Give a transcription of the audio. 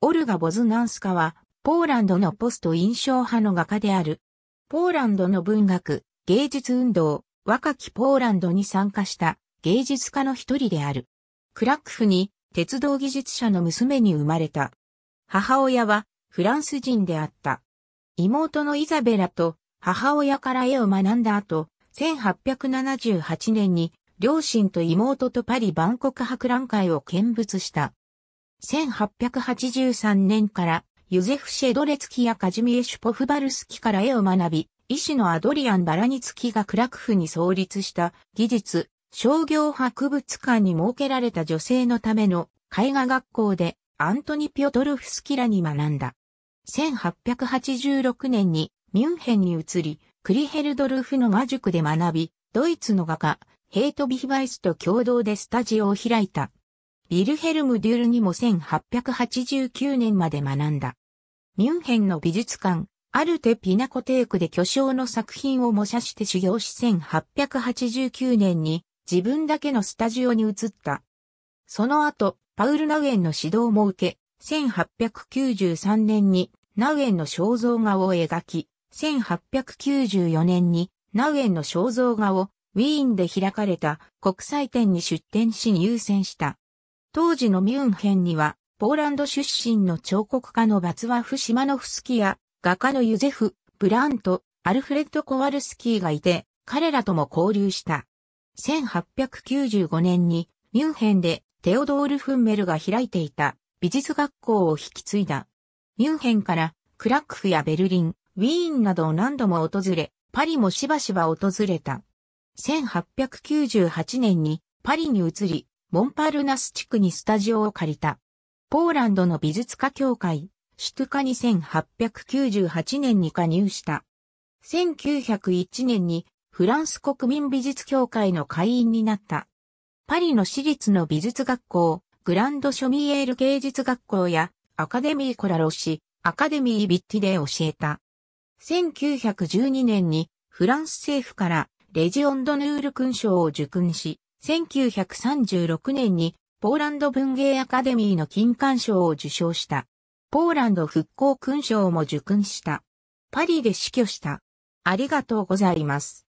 オルガ・ボズナンスカは、ポーランドのポスト印象派の画家である。ポーランドの文学、芸術運動、若きポーランドに参加した芸術家の一人である。クラックフに鉄道技術者の娘に生まれた。母親はフランス人であった。妹のイザベラと母親から絵を学んだ後、1878年に両親と妹とパリ万国博覧会を見物した。1883年からユゼフ・シェドレツキやカジミエシュポフバルスキから絵を学び、医師のアドリアン・バラニツキがクラクフに創立した技術、商業博物館に設けられた女性のための絵画学校でアントニ・ピョトルフスキらに学んだ。1886年にミュンヘンに移り、クリヘルドルフの魔塾で学び、ドイツの画家、ヘイト・ビヒバイスと共同でスタジオを開いた。ビルヘルム・デュールにも1889年まで学んだ。ミュンヘンの美術館、アルテ・ピナコテークで巨匠の作品を模写して修行し1889年に自分だけのスタジオに移った。その後、パウル・ナウエンの指導も受け、1893年にナウエンの肖像画を描き、1894年にナウエンの肖像画をウィーンで開かれた国際展に出展し入選した。当時のミュンヘンには、ポーランド出身の彫刻家のバツワフ・シマノフスキや、画家のユゼフ・ブラント、アルフレッド・コワルスキーがいて、彼らとも交流した。1895年に、ミュンヘンでテオドール・フンメルが開いていた美術学校を引き継いだ。ミュンヘンからクラックフやベルリン、ウィーンなどを何度も訪れ、パリもしばしば訪れた。1898年にパリに移り、モンパルナス地区にスタジオを借りた。ポーランドの美術家協会、シュトゥカ2898年に加入した。1901年にフランス国民美術協会の会員になった。パリの私立の美術学校、グランドショミエール芸術学校やアカデミーコラロシ、アカデミービッティで教えた。1912年にフランス政府からレジオンドヌール勲章を受勲し、1936年にポーランド文芸アカデミーの金冠賞を受賞した。ポーランド復興勲章も受勲した。パリで死去した。ありがとうございます。